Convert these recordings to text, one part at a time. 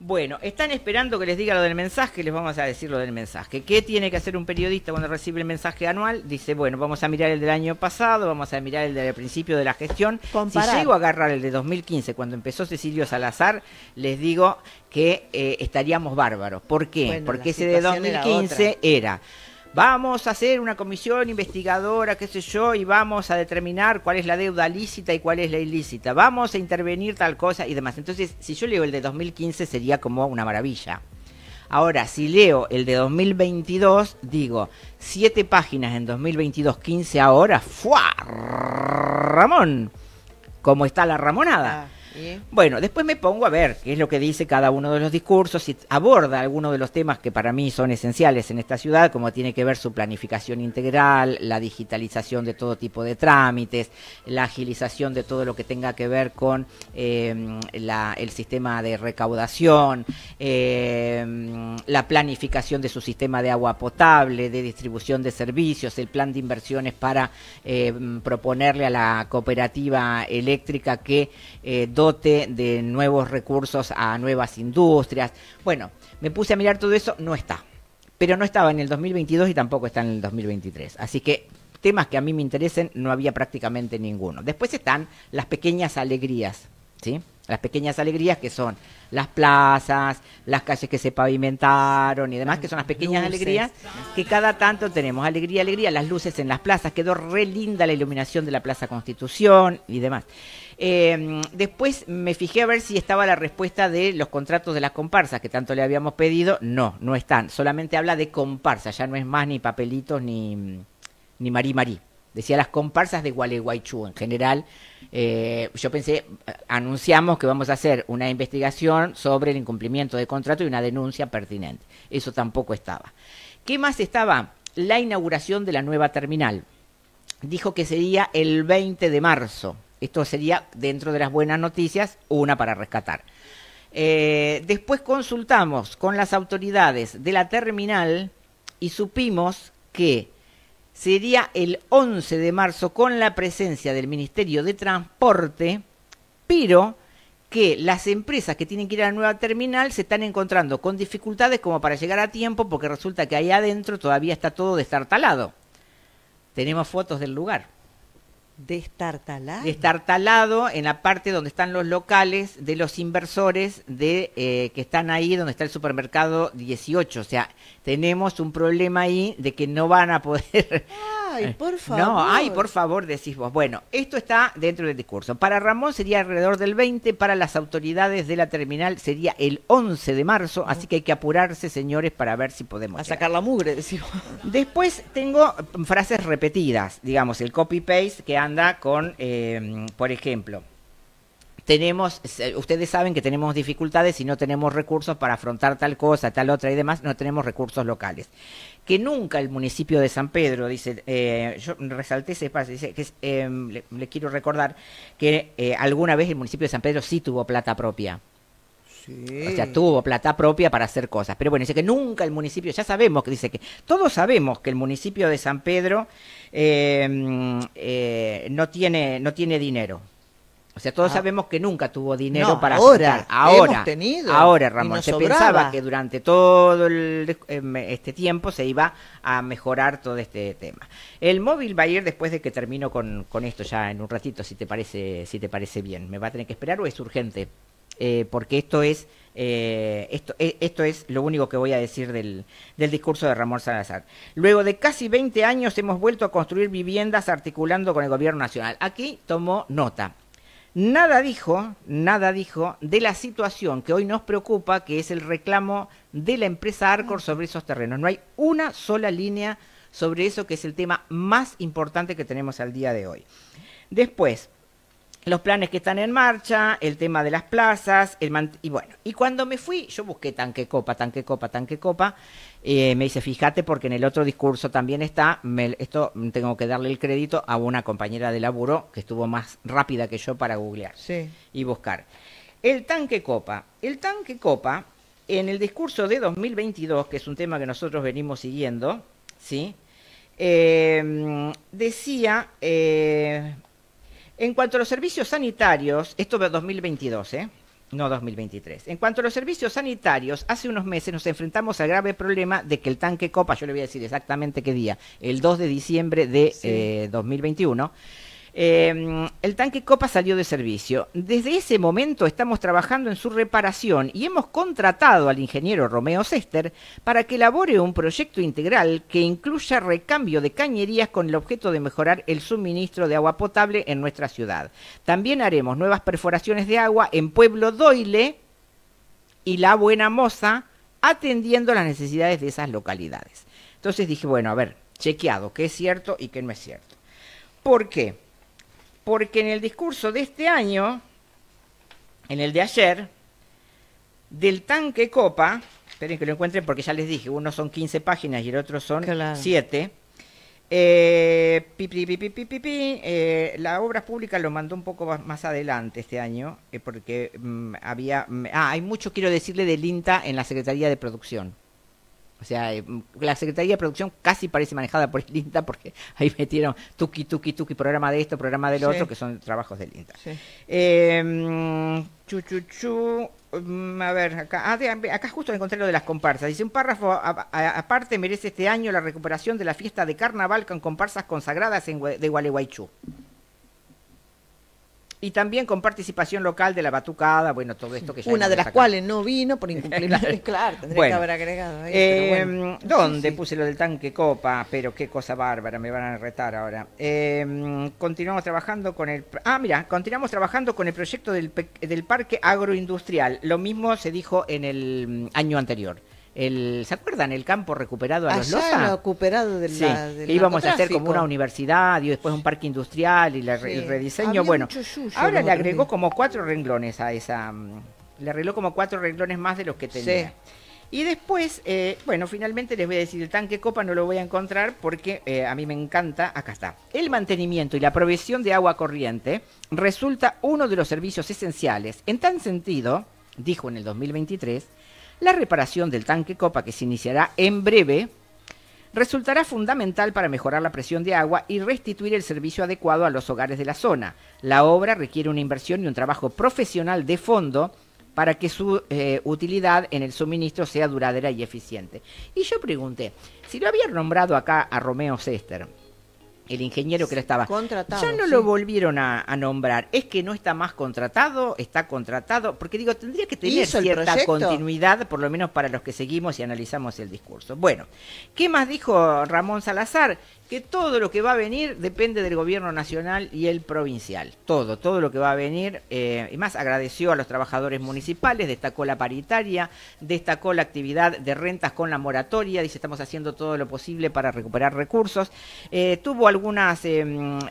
Bueno, están esperando que les diga lo del mensaje, les vamos a decir lo del mensaje. ¿Qué tiene que hacer un periodista cuando recibe el mensaje anual? Dice, bueno, vamos a mirar el del año pasado, vamos a mirar el del principio de la gestión. Si llego a agarrar el de 2015, cuando empezó Cecilio Salazar, les digo que eh, estaríamos bárbaros. ¿Por qué? Porque ese de 2015 era vamos a hacer una comisión investigadora, qué sé yo, y vamos a determinar cuál es la deuda lícita y cuál es la ilícita, vamos a intervenir tal cosa y demás. Entonces, si yo leo el de 2015 sería como una maravilla. Ahora, si leo el de 2022, digo, siete páginas en 2022, 15 ahora, ¡fua! Ramón, ¿Cómo está la Ramonada. Ah. Bueno, después me pongo a ver qué es lo que dice cada uno de los discursos y aborda algunos de los temas que para mí son esenciales en esta ciudad, como tiene que ver su planificación integral, la digitalización de todo tipo de trámites, la agilización de todo lo que tenga que ver con em, el sistema de recaudación, em, la planificación de su sistema de agua potable, de distribución de servicios, el plan de inversiones para em, proponerle a la cooperativa eléctrica que eh, de nuevos recursos a nuevas industrias. Bueno, me puse a mirar todo eso, no está. Pero no estaba en el 2022 y tampoco está en el 2023. Así que temas que a mí me interesen no había prácticamente ninguno. Después están las pequeñas alegrías, ¿sí? Las pequeñas alegrías que son las plazas, las calles que se pavimentaron y demás, que son las pequeñas alegrías que cada tanto tenemos. Alegría, alegría, las luces en las plazas, quedó relinda la iluminación de la Plaza Constitución y demás. Em, después me fijé a ver si estaba la respuesta de los contratos de las comparsas que tanto le habíamos pedido. No, no están. Solamente habla de comparsas ya no es más ni papelitos ni, ni marí marí. Decía las comparsas de Gualeguaychú en general. Eh, yo pensé, eh, anunciamos que vamos a hacer una investigación sobre el incumplimiento de contrato y una denuncia pertinente. Eso tampoco estaba. ¿Qué más estaba? La inauguración de la nueva terminal. Dijo que sería el 20 de marzo esto sería, dentro de las buenas noticias, una para rescatar. Eh, después consultamos con las autoridades de la terminal y supimos que sería el 11 de marzo con la presencia del Ministerio de Transporte, pero que las empresas que tienen que ir a la nueva terminal se están encontrando con dificultades como para llegar a tiempo porque resulta que ahí adentro todavía está todo destartalado. Tenemos fotos del lugar. Destartalado. Destartalado en la parte donde están los locales de los inversores de eh, que están ahí donde está el supermercado 18. O sea, tenemos un problema ahí de que no van a poder ah, Ay, eh, por favor. No, ay, por favor, decís vos. Bueno, esto está dentro del discurso. Para Ramón sería alrededor del 20, para las autoridades de la terminal sería el 11 de marzo, así que hay que apurarse, señores, para ver si podemos. A sacar la mugre, decís vos. Después tengo mm, frases repetidas, digamos, el copy-paste que anda con, eh, por ejemplo, tenemos, eh, ustedes saben que tenemos dificultades y no tenemos recursos para afrontar tal cosa, tal otra y demás, no tenemos recursos locales. Que nunca el municipio de San Pedro, dice, eh, yo resalté ese espacio, dice que em, le, quiero recordar que eh, alguna vez el municipio de San Pedro sí tuvo plata propia. O sea, tuvo plata propia para hacer cosas. Pero bueno, dice que nunca el municipio, ya sabemos que dice que, todos sabemos que el municipio de San Pedro em, no, tiene, no tiene dinero o sea, todos ah. sabemos que nunca tuvo dinero para ahora, Ahora, tenido, ahora Ramón, se pensaba que durante todo em, este tiempo se iba a mejorar todo este tema. El móvil va a ir después de que termino con, esto ya en un ratito, si te parece, si te parece bien. Me va a tener que esperar o es urgente, eh, porque esto es eh, esto, eh, esto, es lo único que voy a decir del, del, discurso de Ramón Salazar. Luego de casi 20 años hemos vuelto a construir viviendas articulando con el gobierno nacional. Aquí tomó nota. Nada dijo, nada dijo de la situación que hoy nos preocupa, que es el reclamo de la empresa Arcor mm. sobre esos terrenos. No hay una sola línea sobre eso, que es el tema más importante que tenemos al día de hoy. Después, los planes que están en marcha, el tema de las plazas, el y bueno, y cuando me fui, yo busqué tanque copa, tanque copa, tanque copa, eh, me dice, fíjate porque en el otro discurso también está, esto tengo que darle el crédito a una compañera de laburo que estuvo más rápida que yo para googlear y buscar. El tanque copa, el tanque copa, en el discurso de 2022, que es un tema que nosotros venimos siguiendo, ¿sí? Eh, decía... Eh, en cuanto a los servicios sanitarios, esto de 2022, ¿eh? No 2023. En cuanto a los servicios sanitarios, hace unos meses nos enfrentamos al grave problema de que el tanque Copa, yo le voy a decir exactamente qué día, el 2 de diciembre de eh, 2021, Em, el tanque Copa salió de servicio. Desde ese momento estamos trabajando en su reparación y hemos contratado al ingeniero Romeo Sester para que elabore un proyecto integral que incluya recambio de cañerías con el objeto de mejorar el suministro de agua potable en nuestra ciudad. También haremos nuevas perforaciones de agua en Pueblo Doile y La Buena Moza atendiendo las necesidades de esas localidades. Entonces dije, bueno, a ver, chequeado, qué es cierto y qué no es cierto. ¿Por qué? porque en el discurso de este año, en el de ayer, del tanque Copa, esperen que lo encuentren porque ya les dije, uno son 15 páginas y el otro son 7. Eh, eh, la obra pública lo mandó un poco más adelante este año, eh, porque mm, había... Mm, ah, hay mucho, quiero decirle, del INTA en la Secretaría de Producción. O sea, eh, la Secretaría de Producción casi parece manejada por el INTA porque ahí metieron tuki, tuki, tuki, programa de esto, programa del otro, que son trabajos del INTA. Em, mm, a ver, ah, acá, justo encontré lo de las comparsas. Dice un párrafo aparte merece este año la recuperación de la fiesta de carnaval con comparsas consagradas en, de Gualeguaychú. Y también con participación local de la batucada, bueno, todo esto que ya Una de las cuales no vino por incumplir la claro, tendría que haber agregado. Ahí, eh, ¿Dónde puse lo del tanque copa? Pero qué cosa bárbara, me van a retar ahora. Em, continuamos trabajando con el... Ah, mira, continuamos trabajando con el proyecto del, del parque agroindustrial. Lo mismo se dijo en el mm, año anterior el, ¿se acuerdan? El campo recuperado a los Loza. recuperado sí, íbamos a hacer como una universidad y después un parque industrial y el rediseño. bueno, ahora le agregó como cuatro renglones a esa, mm, le arregló como cuatro renglones más de los que tenía. Y después, eh, bueno, finalmente les voy a decir, el tanque copa no lo voy a encontrar porque eh, a mí me encanta, acá está. El mantenimiento y la provisión de agua corriente resulta uno de los servicios esenciales. En tan sentido, dijo en el 2023, la reparación del tanque copa que se iniciará en breve resultará fundamental para mejorar la presión de agua y restituir el servicio adecuado a los hogares de la zona. La obra requiere una inversión y un trabajo profesional de fondo para que su eh, utilidad en el suministro sea duradera y eficiente. Y yo pregunté, si lo había nombrado acá a Romeo Sester, el ingeniero que lo estaba. Contratado. Ya no lo volvieron a, nombrar. Es que no está más contratado, está contratado, porque digo, tendría que tener cierta continuidad, por lo menos para los que seguimos y analizamos el discurso. Bueno, ¿qué más dijo Ramón Salazar? Que todo lo que va a venir depende del gobierno nacional y el provincial. Todo, todo lo que va a venir. Eh, y más agradeció a los trabajadores municipales, destacó la paritaria, destacó la actividad de rentas con la moratoria, dice, estamos haciendo todo lo posible para recuperar recursos. Eh, tuvo algunas, eh,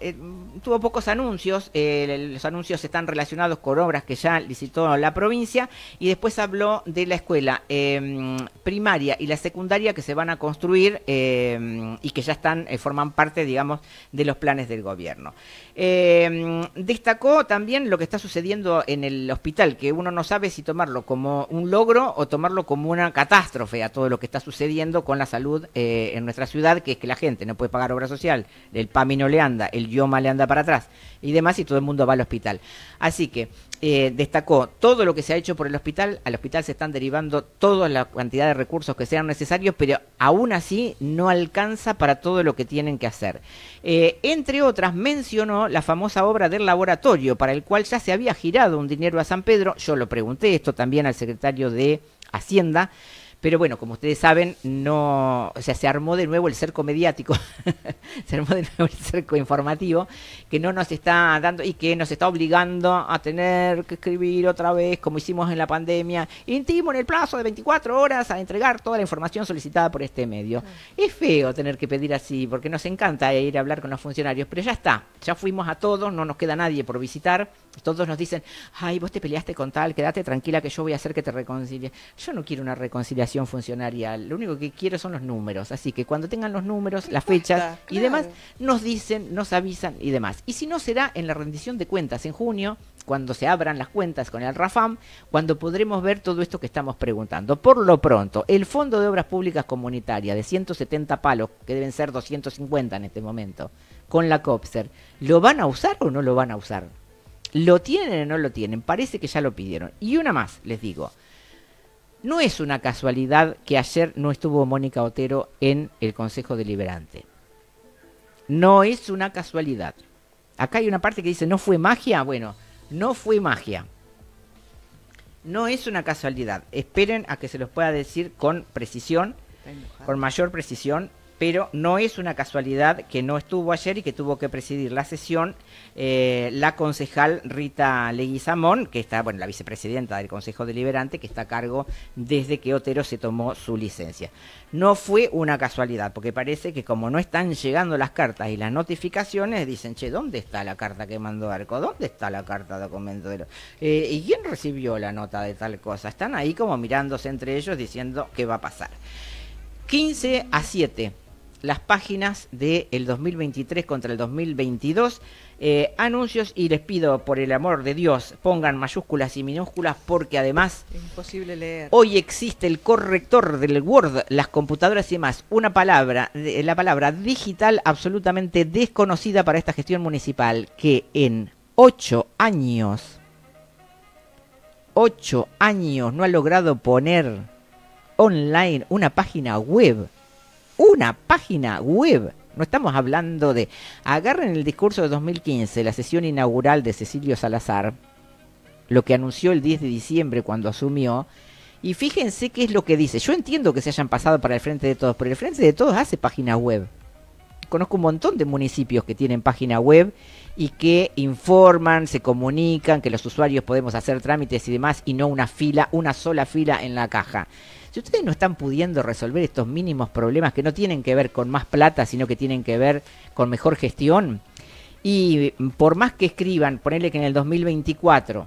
eh, tuvo pocos anuncios, eh, los anuncios están relacionados con obras que ya licitó la provincia, y después habló de la escuela em, primaria y la secundaria que se van a construir em, y que ya están, forman parte, digamos, de los planes del gobierno. Em, destacó también lo que está sucediendo en el hospital, que uno no sabe si tomarlo como un logro o tomarlo como una catástrofe a todo lo que está sucediendo con la salud en nuestra ciudad, que es que la gente no puede pagar obra social, el pámino le anda, el IOMA le anda para atrás y demás, y todo el mundo va al hospital. Así que eh, destacó todo lo que se ha hecho por el hospital, al hospital se están derivando toda la cantidad de recursos que sean necesarios, pero aún así no alcanza para todo lo que tienen que hacer. Eh, entre otras, mencionó la famosa obra del laboratorio, para el cual ya se había girado un dinero a San Pedro, yo lo pregunté esto también al secretario de Hacienda, pero bueno, como ustedes saben, no, se armó de nuevo el cerco mediático, se armó de nuevo el cerco informativo, que no nos está dando y que nos está obligando a tener que escribir otra vez, como hicimos en la pandemia, intimo en el plazo de 24 horas a entregar toda la información solicitada por este medio. Es feo tener que pedir así, porque nos encanta ir a hablar con los funcionarios, pero ya está, ya fuimos a todos, no nos queda nadie por visitar, todos nos dicen, ay, vos te peleaste con tal, quédate tranquila que yo voy a hacer que te reconcilies. Yo no quiero una reconciliación funcionaria, Lo único que quiero son los números. Así que cuando tengan los números, las fechas y demás, nos dicen, nos avisan y demás. Y si no, será en la rendición de cuentas en junio, cuando se abran las cuentas con el RAFAM, cuando podremos ver todo esto que estamos preguntando. Por lo pronto, el Fondo de Obras Públicas Comunitarias de 170 palos, que deben ser 250 en este momento, con la COPSER, ¿lo van a usar o no lo van a usar? ¿Lo tienen o no lo tienen? Parece que ya lo pidieron. Y una más, les digo. No es una casualidad que ayer no estuvo Mónica Otero en el Consejo Deliberante. No es una casualidad. Acá hay una parte que dice, ¿no fue magia? Bueno, no fue magia. No es una casualidad. Esperen a que se los pueda decir con precisión, con mayor precisión, pero no es una casualidad que no estuvo ayer y que tuvo que presidir la sesión eh, la concejal Rita Leguizamón, que está, bueno, la vicepresidenta del Consejo Deliberante, que está a cargo desde que Otero se tomó su licencia. No fue una casualidad, porque parece que como no están llegando las cartas y las notificaciones, dicen, che, ¿dónde está la carta que mandó Arco? ¿Dónde está la carta de documento? Eh, ¿Y quién recibió la nota de tal cosa? Están ahí como mirándose entre ellos diciendo qué va a pasar. 15 a 7 las páginas del 2023 contra el 2022. Eh, anuncios y les pido por el amor de Dios pongan mayúsculas y minúsculas porque además imposible Hoy existe el corrector del Word, las computadoras y demás. Una palabra, la palabra digital absolutamente desconocida para esta gestión municipal que en ocho años, ocho años no ha logrado poner online una página web una página web. No estamos hablando de... Agarren el discurso de 2015, la sesión inaugural de Cecilio Salazar, lo que anunció el 10 de diciembre cuando asumió, y fíjense qué es lo que dice. Yo entiendo que se hayan pasado para el Frente de Todos, pero el Frente de Todos hace páginas web conozco un montón de municipios que tienen página web y que informan, se comunican, que los usuarios podemos hacer trámites y demás y no una fila, una sola fila en la caja. Si ustedes no están pudiendo resolver estos mínimos problemas que no tienen que ver con más plata, sino que tienen que ver con mejor gestión, y por más que escriban, ponerle que en el 2024,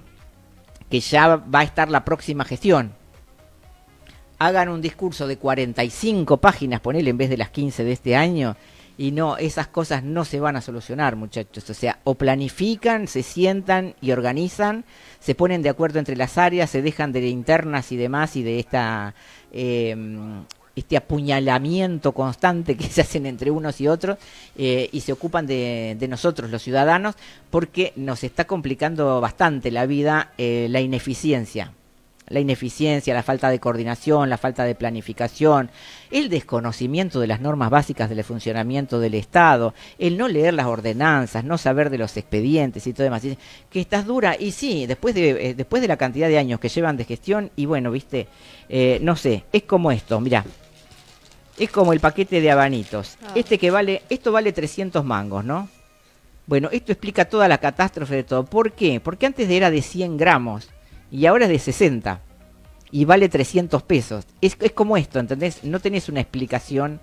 que ya va a estar la próxima gestión, hagan un discurso de 45 páginas, ponerle en vez de las 15 de este año, y no, esas cosas no se van a solucionar, muchachos. O sea, o planifican, se sientan y organizan, se ponen de acuerdo entre las áreas, se dejan de internas y demás y de esta em, este apuñalamiento constante que se hacen entre unos y otros eh, y se ocupan de, nosotros los ciudadanos porque nos está complicando bastante la vida eh, la ineficiencia la ineficiencia, la falta de coordinación, la falta de planificación, el desconocimiento de las normas básicas del funcionamiento del Estado, el no leer las ordenanzas, no saber de los expedientes y todo demás. que estás dura, y sí, después de, eh, después de la cantidad de años que llevan de gestión, y bueno, viste, eh, no sé, es como esto, Mira, Es como el paquete de abanitos. Ah. Este que vale, esto vale 300 mangos, ¿no? Bueno, esto explica toda la catástrofe de todo. ¿Por qué? Porque antes era de 100 gramos y ahora es de 60 y vale 300 pesos. Es, como esto, ¿entendés? No tenés una explicación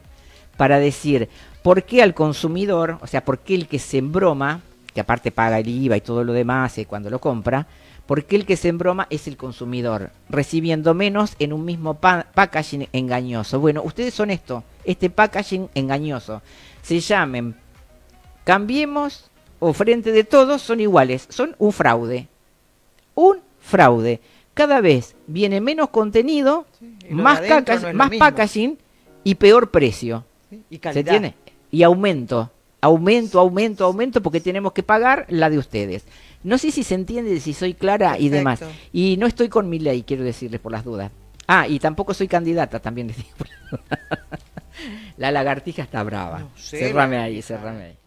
para decir por qué al consumidor, o sea, por qué el que se embroma, que aparte paga el IVA y todo lo demás eh, cuando lo compra, por qué el que se embroma es el consumidor, recibiendo menos en un mismo packaging engañoso. Bueno, ustedes son esto, este packaging engañoso. Se llamen Cambiemos o Frente de Todos, son iguales, son un fraude. Un fraude. Cada vez viene menos contenido, más, más packaging y peor precio. y ¿Se tiene? Y aumento, aumento, aumento, aumento, porque tenemos que pagar la de ustedes. No sé si se entiende, si soy clara y demás. Y no estoy con mi ley, quiero decirles por las dudas. Ah, y tampoco soy candidata, también les digo. la lagartija está brava. Cérrame ahí, cerrame ahí.